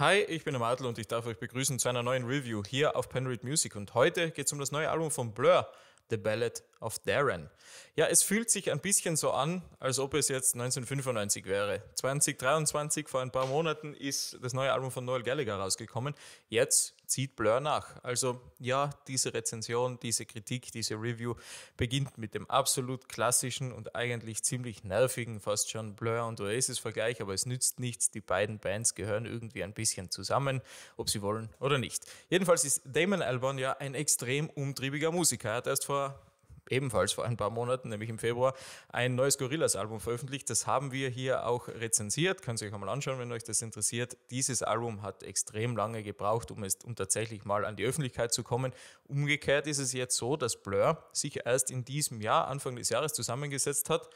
Hi, ich bin der Martel und ich darf euch begrüßen zu einer neuen Review hier auf Penread Music. Und heute geht es um das neue Album von Blur, The Ballad of Darren. Ja, es fühlt sich ein bisschen so an, als ob es jetzt 1995 wäre. 2023, vor ein paar Monaten, ist das neue Album von Noel Gallagher rausgekommen. Jetzt zieht Blur nach. Also ja, diese Rezension, diese Kritik, diese Review beginnt mit dem absolut klassischen und eigentlich ziemlich nervigen, fast schon Blur und Oasis-Vergleich, aber es nützt nichts. Die beiden Bands gehören irgendwie ein bisschen zusammen, ob sie wollen oder nicht. Jedenfalls ist Damon Albarn ja ein extrem umtriebiger Musiker. Er hat erst vor ebenfalls vor ein paar Monaten, nämlich im Februar, ein neues Gorillas-Album veröffentlicht. Das haben wir hier auch rezensiert. Könnt ihr euch einmal anschauen, wenn euch das interessiert. Dieses Album hat extrem lange gebraucht, um, es, um tatsächlich mal an die Öffentlichkeit zu kommen. Umgekehrt ist es jetzt so, dass Blur sich erst in diesem Jahr, Anfang des Jahres, zusammengesetzt hat,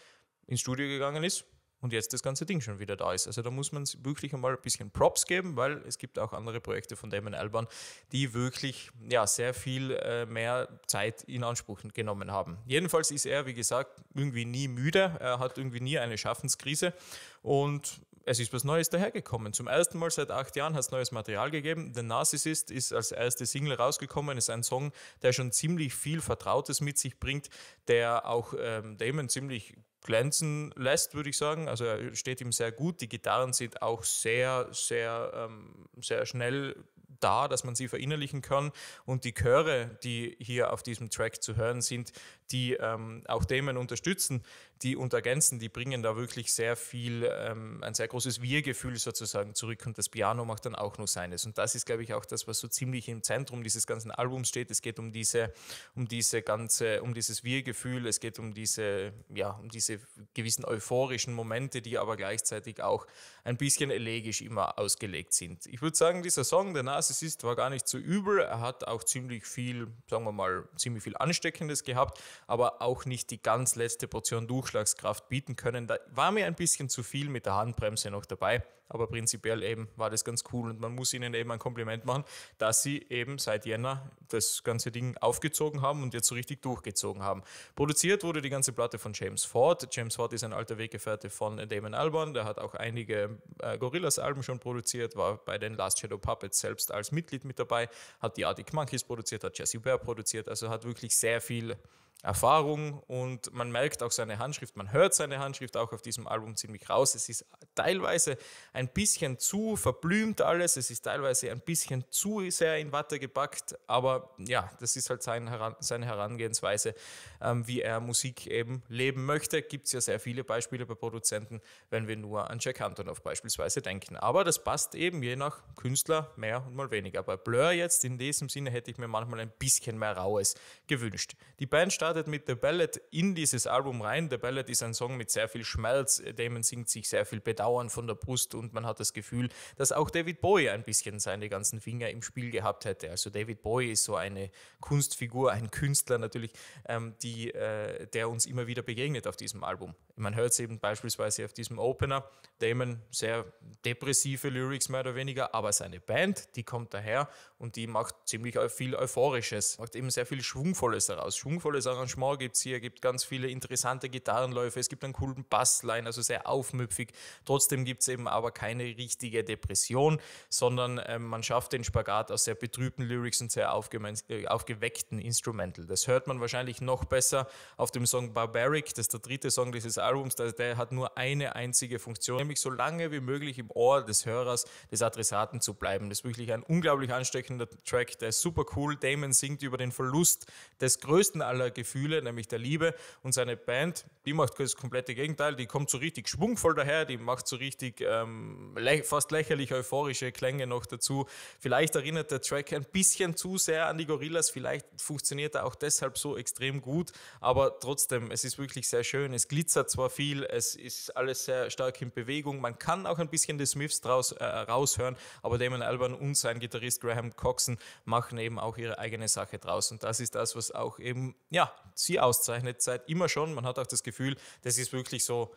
ins Studio gegangen ist, und jetzt das ganze Ding schon wieder da ist. Also da muss man wirklich einmal ein bisschen Props geben, weil es gibt auch andere Projekte von Damon Alban, die wirklich ja, sehr viel äh, mehr Zeit in Anspruch genommen haben. Jedenfalls ist er, wie gesagt, irgendwie nie müde, er hat irgendwie nie eine Schaffenskrise und es ist was Neues dahergekommen. Zum ersten Mal seit acht Jahren hat es neues Material gegeben. The Narcissist ist als erste Single rausgekommen, ist ein Song, der schon ziemlich viel Vertrautes mit sich bringt, der auch ähm, Damon ziemlich glänzen lässt, würde ich sagen. Also er steht ihm sehr gut. Die Gitarren sind auch sehr, sehr, ähm, sehr schnell da, dass man sie verinnerlichen kann. Und die Chöre, die hier auf diesem Track zu hören sind, die ähm, auch Damon unterstützen, die untergänzen, die bringen da wirklich sehr viel, ähm, ein sehr großes Wir-Gefühl sozusagen zurück und das Piano macht dann auch nur seines. Und das ist, glaube ich, auch das, was so ziemlich im Zentrum dieses ganzen Albums steht. Es geht um diese, um diese ganze, um dieses Wir-Gefühl, es geht um diese, ja, um diese gewissen euphorischen Momente, die aber gleichzeitig auch ein bisschen elegisch immer ausgelegt sind. Ich würde sagen, dieser Song, der Narzissist, war gar nicht so übel. Er hat auch ziemlich viel, sagen wir mal, ziemlich viel Ansteckendes gehabt, aber auch nicht die ganz letzte Portion durch Durchschlagskraft bieten können. Da war mir ein bisschen zu viel mit der Handbremse noch dabei, aber prinzipiell eben war das ganz cool und man muss ihnen eben ein Kompliment machen, dass sie eben seit Jänner das ganze Ding aufgezogen haben und jetzt so richtig durchgezogen haben. Produziert wurde die ganze Platte von James Ford. James Ford ist ein alter Weggefährte von Damon Albarn, der hat auch einige äh, Gorillas-Alben schon produziert, war bei den Last Shadow Puppets selbst als Mitglied mit dabei, hat die Arctic Monkeys produziert, hat Jesse Bear produziert, also hat wirklich sehr viel Erfahrung und man merkt auch seine Hand Handschrift. Man hört seine Handschrift auch auf diesem Album ziemlich raus. Es ist teilweise ein bisschen zu verblümt alles. Es ist teilweise ein bisschen zu sehr in Watte gepackt. Aber ja, das ist halt sein Heran seine Herangehensweise, ähm, wie er Musik eben leben möchte. Gibt es ja sehr viele Beispiele bei Produzenten, wenn wir nur an Jack Antonoff beispielsweise denken. Aber das passt eben je nach Künstler mehr und mal weniger. Bei Blur jetzt in diesem Sinne hätte ich mir manchmal ein bisschen mehr Raues gewünscht. Die Band startet mit The Ballad in dieses Album rein. The Ballet ist ein Song mit sehr viel Schmerz. Äh, Damon singt sich sehr viel Bedauern von der Brust und man hat das Gefühl, dass auch David Bowie ein bisschen seine ganzen Finger im Spiel gehabt hätte. Also David Bowie ist so eine Kunstfigur, ein Künstler natürlich, ähm, die, äh, der uns immer wieder begegnet auf diesem Album. Man hört es eben beispielsweise auf diesem Opener. Damon, sehr depressive Lyrics mehr oder weniger, aber seine Band, die kommt daher und die macht ziemlich viel Euphorisches, macht eben sehr viel Schwungvolles daraus. Schwungvolles Arrangement gibt es hier, gibt ganz viele interessante Gitarrenläufe, es gibt einen coolen Bassline, also sehr aufmüpfig. Trotzdem gibt es eben aber keine richtige Depression, sondern äh, man schafft den Spagat aus sehr betrübten Lyrics und sehr äh, aufgeweckten Instrumental. Das hört man wahrscheinlich noch besser auf dem Song Barbaric, das ist der dritte Song dieses Albums, der, der hat nur eine einzige Funktion, nämlich so lange wie möglich im Ohr des Hörers, des Adressaten zu bleiben. Das ist wirklich ein unglaublich ansteckender Track, der ist super cool. Damon singt über den Verlust des größten aller Gefühle, nämlich der Liebe. Und seine Band, die macht das komplette Gegenteil, die kommt so richtig schwungvoll daher, die macht so richtig ähm, fast lächerlich euphorische Klänge noch dazu. Vielleicht erinnert der Track ein bisschen zu sehr an die Gorillas, vielleicht funktioniert er auch deshalb so extrem gut, aber trotzdem, es ist wirklich sehr schön. Es glitzert zwar viel, es ist alles sehr stark in Bewegung. Man kann auch ein bisschen die Smiths draus, äh, raushören, aber Damon Alban und sein Gitarrist Graham Coxon machen eben auch ihre eigene Sache draus. Und das ist das, was auch eben, ja, sie auszeichnet seit immer schon. Man hat auch das Gefühl, das ist wirklich so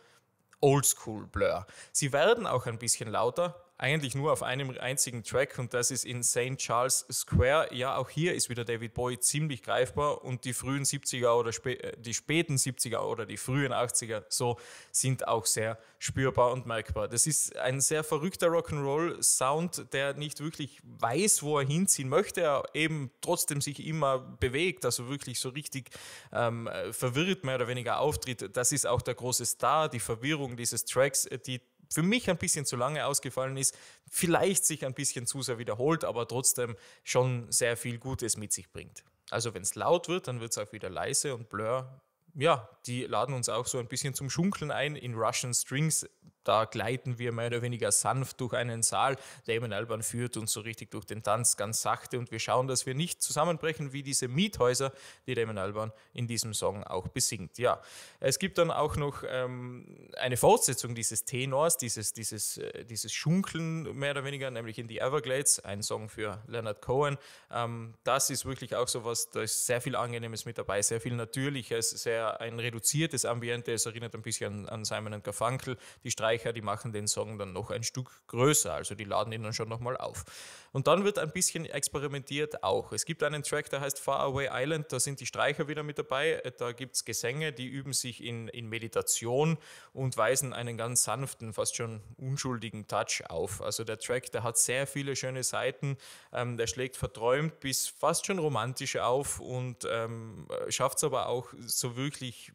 Oldschool Blur. Sie werden auch ein bisschen lauter, eigentlich nur auf einem einzigen Track und das ist in St. Charles Square. Ja, auch hier ist wieder David Bowie ziemlich greifbar und die frühen 70er oder spä äh, die späten 70er oder die frühen 80er so sind auch sehr spürbar und merkbar. Das ist ein sehr verrückter Rock'n'Roll-Sound, der nicht wirklich weiß, wo er hinziehen möchte, er eben trotzdem sich immer bewegt, also wirklich so richtig ähm, äh, verwirrt mehr oder weniger auftritt. Das ist auch der große Star, die Verwirrung dieses Tracks, äh, die für mich ein bisschen zu lange ausgefallen ist, vielleicht sich ein bisschen zu sehr wiederholt, aber trotzdem schon sehr viel Gutes mit sich bringt. Also wenn es laut wird, dann wird es auch wieder leise und Blur, ja, die laden uns auch so ein bisschen zum Schunkeln ein. In Russian Strings da gleiten wir mehr oder weniger sanft durch einen Saal. Damon Alban führt uns so richtig durch den Tanz ganz sachte und wir schauen, dass wir nicht zusammenbrechen wie diese Miethäuser, die Damon Alban in diesem Song auch besingt. Ja, es gibt dann auch noch ähm, eine Fortsetzung dieses Tenors, dieses, dieses, äh, dieses Schunkeln mehr oder weniger, nämlich in die Everglades, ein Song für Leonard Cohen. Ähm, das ist wirklich auch so was, da ist sehr viel Angenehmes mit dabei, sehr viel Natürliches, sehr ein reduziertes Ambiente. Es erinnert ein bisschen an, an Simon Garfunkel, die Streit erfolgreicher, die machen den Song dann noch ein Stück größer, also die laden ihn dann schon nochmal auf. Und dann wird ein bisschen experimentiert auch. Es gibt einen Track, der heißt Far Away Island, da sind die Streicher wieder mit dabei, äh, da gibt es Gesänge, die üben sich in, in Meditation und weisen einen ganz sanften, fast schon unschuldigen Touch auf. Also der Track, der hat sehr viele schöne Seiten, ähm, der schlägt verträumt bis fast schon romantisch auf und ähm, äh, schafft es aber auch so wirklich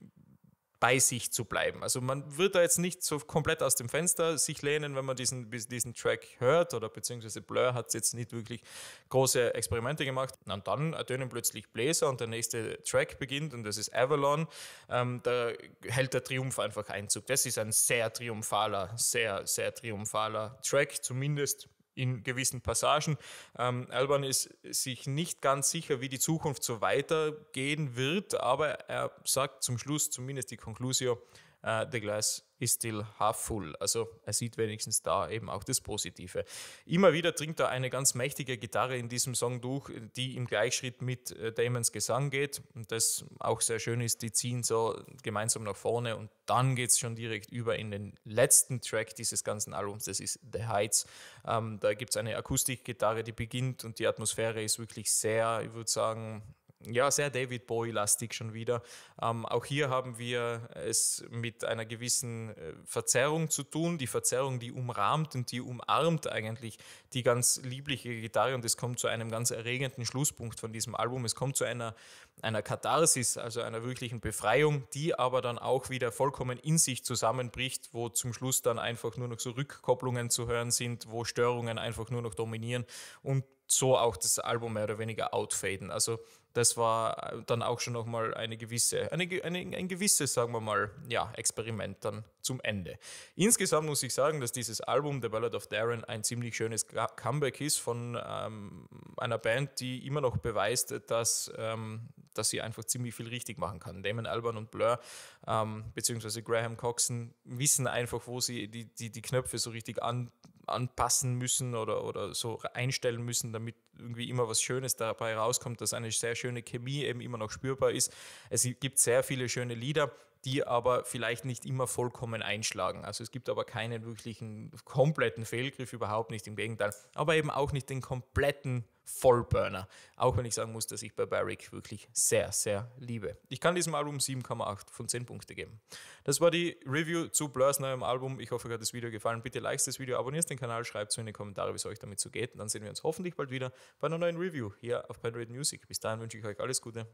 bei sich zu bleiben. Also man wird da jetzt nicht so komplett aus dem Fenster sich lehnen, wenn man diesen, diesen Track hört oder beziehungsweise Blur hat jetzt nicht wirklich große Experimente gemacht. Und dann ertönen plötzlich Bläser und der nächste Track beginnt und das ist Avalon. Ähm, da hält der Triumph einfach Einzug. Das ist ein sehr triumphaler, sehr, sehr triumphaler Track, zumindest in gewissen Passagen. Ähm, Alban ist sich nicht ganz sicher, wie die Zukunft so weitergehen wird, aber er sagt zum Schluss zumindest die Conclusio, äh, the glass is still half full. Also er sieht wenigstens da eben auch das Positive. Immer wieder dringt da eine ganz mächtige Gitarre in diesem Song durch, die im Gleichschritt mit äh, Damons Gesang geht. Und das auch sehr schön ist, die ziehen so gemeinsam nach vorne und dann geht es schon direkt über in den letzten Track dieses ganzen Albums, das ist The Heights. Ähm, da gibt es eine Akustikgitarre, die beginnt und die Atmosphäre ist wirklich sehr, ich würde sagen, ja, sehr David Bowie-lastig schon wieder. Ähm, auch hier haben wir es mit einer gewissen äh, Verzerrung zu tun. Die Verzerrung, die umrahmt und die umarmt eigentlich die ganz liebliche Gitarre. Und es kommt zu einem ganz erregenden Schlusspunkt von diesem Album. Es kommt zu einer, einer Katharsis, also einer wirklichen Befreiung, die aber dann auch wieder vollkommen in sich zusammenbricht, wo zum Schluss dann einfach nur noch so Rückkopplungen zu hören sind, wo Störungen einfach nur noch dominieren und so auch das Album mehr oder weniger outfaden. Also das war äh, dann auch schon nochmal eine gewisse, eine, eine, ein gewisses, sagen wir mal, ja, Experiment dann zum Ende. Insgesamt muss ich sagen, dass dieses Album The Ballad of Darren ein ziemlich schönes Comeback ist von ähm, einer Band, die immer noch beweist, dass, ähm, dass sie einfach ziemlich viel richtig machen kann. Damon Alban und Blur, ähm, beziehungsweise Graham Coxon, wissen einfach, wo sie die, die, die Knöpfe so richtig an anpassen müssen oder, oder so einstellen müssen, damit irgendwie immer was Schönes dabei rauskommt, dass eine sehr schöne Chemie eben immer noch spürbar ist. Es gibt sehr viele schöne Lieder, die aber vielleicht nicht immer vollkommen einschlagen. Also es gibt aber keinen wirklichen kompletten Fehlgriff, überhaupt nicht, im Gegenteil. Aber eben auch nicht den kompletten Vollburner. Auch wenn ich sagen muss, dass ich Barbaric wirklich sehr, sehr liebe. Ich kann diesem Album 7,8 von 10 Punkte geben. Das war die Review zu Blurs neuem Album. Ich hoffe, euch hat das Video gefallen. Bitte likes das Video, abonniert den Kanal, schreibt es in die Kommentare, wie es euch damit so geht. Und dann sehen wir uns hoffentlich bald wieder bei einer neuen Review hier auf Pirate Music. Bis dahin wünsche ich euch alles Gute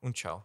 und ciao.